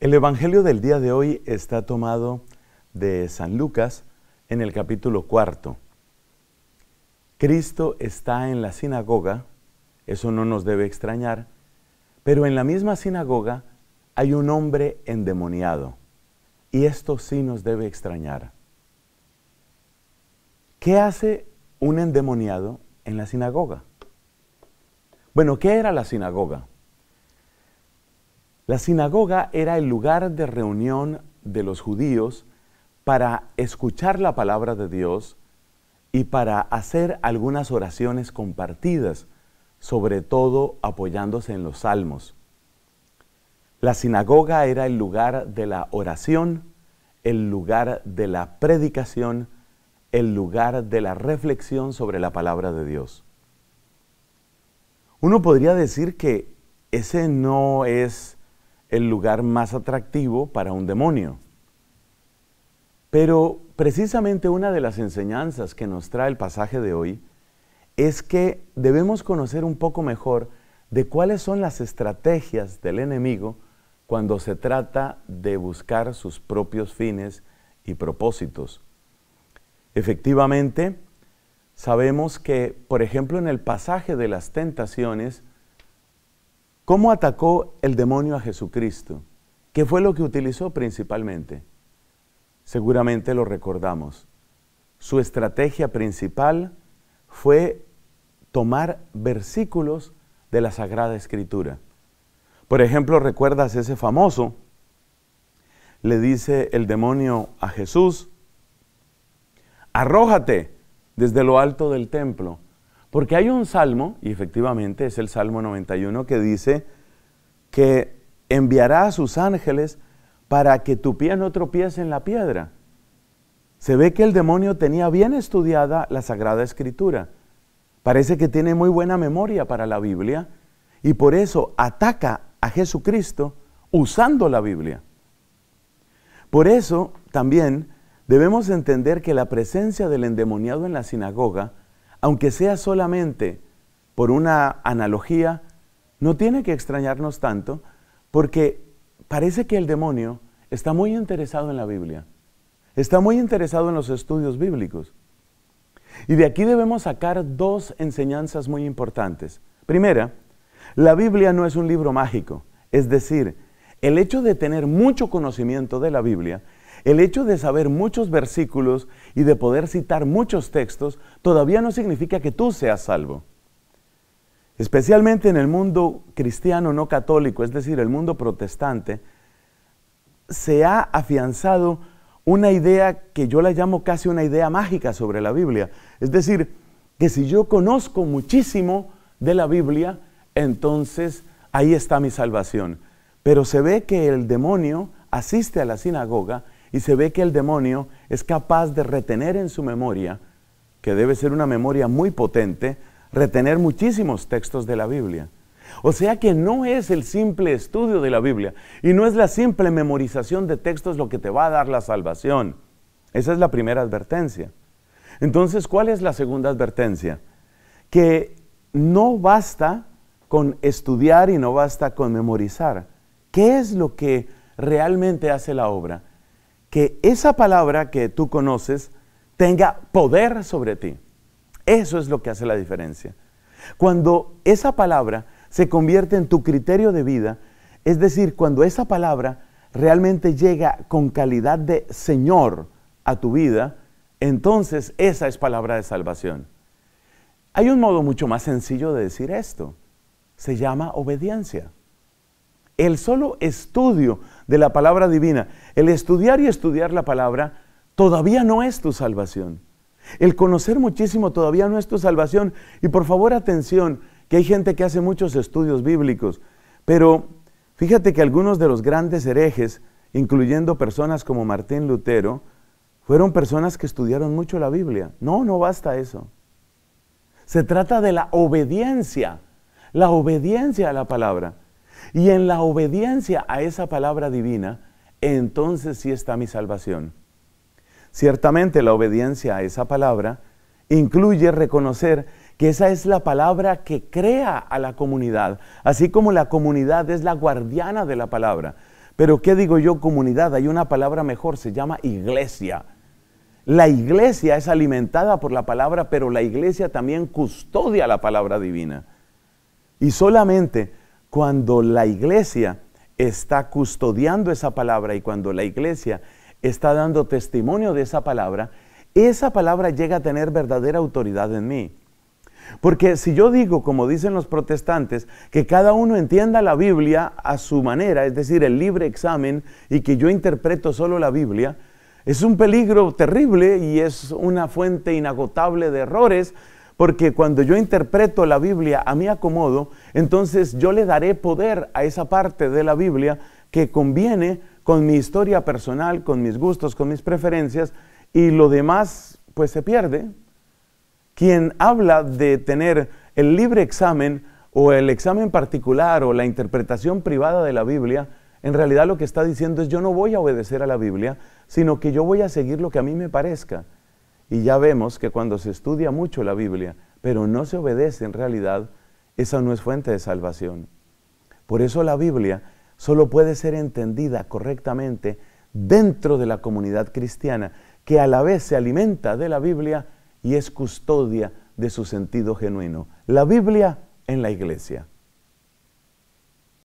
El Evangelio del día de hoy está tomado de San Lucas en el capítulo cuarto. Cristo está en la sinagoga, eso no nos debe extrañar, pero en la misma sinagoga hay un hombre endemoniado, y esto sí nos debe extrañar. ¿Qué hace un endemoniado en la sinagoga? Bueno, ¿qué era la sinagoga? La sinagoga era el lugar de reunión de los judíos para escuchar la palabra de Dios y para hacer algunas oraciones compartidas, sobre todo apoyándose en los salmos. La sinagoga era el lugar de la oración, el lugar de la predicación, el lugar de la reflexión sobre la palabra de Dios. Uno podría decir que ese no es el lugar más atractivo para un demonio. Pero precisamente una de las enseñanzas que nos trae el pasaje de hoy es que debemos conocer un poco mejor de cuáles son las estrategias del enemigo cuando se trata de buscar sus propios fines y propósitos. Efectivamente, sabemos que, por ejemplo, en el pasaje de las tentaciones, ¿Cómo atacó el demonio a Jesucristo? ¿Qué fue lo que utilizó principalmente? Seguramente lo recordamos. Su estrategia principal fue tomar versículos de la Sagrada Escritura. Por ejemplo, recuerdas ese famoso, le dice el demonio a Jesús, arrójate desde lo alto del templo porque hay un salmo, y efectivamente es el Salmo 91, que dice que enviará a sus ángeles para que tu pie no tropiece en la piedra. Se ve que el demonio tenía bien estudiada la Sagrada Escritura. Parece que tiene muy buena memoria para la Biblia y por eso ataca a Jesucristo usando la Biblia. Por eso también debemos entender que la presencia del endemoniado en la sinagoga aunque sea solamente por una analogía, no tiene que extrañarnos tanto porque parece que el demonio está muy interesado en la Biblia, está muy interesado en los estudios bíblicos. Y de aquí debemos sacar dos enseñanzas muy importantes. Primera, la Biblia no es un libro mágico, es decir, el hecho de tener mucho conocimiento de la Biblia el hecho de saber muchos versículos y de poder citar muchos textos todavía no significa que tú seas salvo. Especialmente en el mundo cristiano no católico, es decir, el mundo protestante, se ha afianzado una idea que yo la llamo casi una idea mágica sobre la Biblia. Es decir, que si yo conozco muchísimo de la Biblia, entonces ahí está mi salvación. Pero se ve que el demonio asiste a la sinagoga y se ve que el demonio es capaz de retener en su memoria, que debe ser una memoria muy potente, retener muchísimos textos de la Biblia. O sea que no es el simple estudio de la Biblia y no es la simple memorización de textos lo que te va a dar la salvación. Esa es la primera advertencia. Entonces, ¿cuál es la segunda advertencia? Que no basta con estudiar y no basta con memorizar. ¿Qué es lo que realmente hace la obra? que esa palabra que tú conoces tenga poder sobre ti. Eso es lo que hace la diferencia. Cuando esa palabra se convierte en tu criterio de vida, es decir, cuando esa palabra realmente llega con calidad de Señor a tu vida, entonces esa es palabra de salvación. Hay un modo mucho más sencillo de decir esto. Se llama obediencia. El solo estudio de la palabra divina, el estudiar y estudiar la palabra, todavía no es tu salvación. El conocer muchísimo todavía no es tu salvación. Y por favor atención, que hay gente que hace muchos estudios bíblicos, pero fíjate que algunos de los grandes herejes, incluyendo personas como Martín Lutero, fueron personas que estudiaron mucho la Biblia. No, no basta eso. Se trata de la obediencia, la obediencia a la palabra. Y en la obediencia a esa palabra divina, entonces sí está mi salvación. Ciertamente la obediencia a esa palabra incluye reconocer que esa es la palabra que crea a la comunidad, así como la comunidad es la guardiana de la palabra. Pero ¿qué digo yo comunidad? Hay una palabra mejor, se llama iglesia. La iglesia es alimentada por la palabra, pero la iglesia también custodia la palabra divina. Y solamente cuando la iglesia está custodiando esa palabra y cuando la iglesia está dando testimonio de esa palabra, esa palabra llega a tener verdadera autoridad en mí. Porque si yo digo, como dicen los protestantes, que cada uno entienda la Biblia a su manera, es decir, el libre examen, y que yo interpreto solo la Biblia, es un peligro terrible y es una fuente inagotable de errores, porque cuando yo interpreto la Biblia a mí acomodo, entonces yo le daré poder a esa parte de la Biblia que conviene con mi historia personal, con mis gustos, con mis preferencias, y lo demás pues se pierde. Quien habla de tener el libre examen o el examen particular o la interpretación privada de la Biblia, en realidad lo que está diciendo es yo no voy a obedecer a la Biblia, sino que yo voy a seguir lo que a mí me parezca. Y ya vemos que cuando se estudia mucho la Biblia, pero no se obedece en realidad, esa no es fuente de salvación. Por eso la Biblia solo puede ser entendida correctamente dentro de la comunidad cristiana, que a la vez se alimenta de la Biblia y es custodia de su sentido genuino. La Biblia en la iglesia.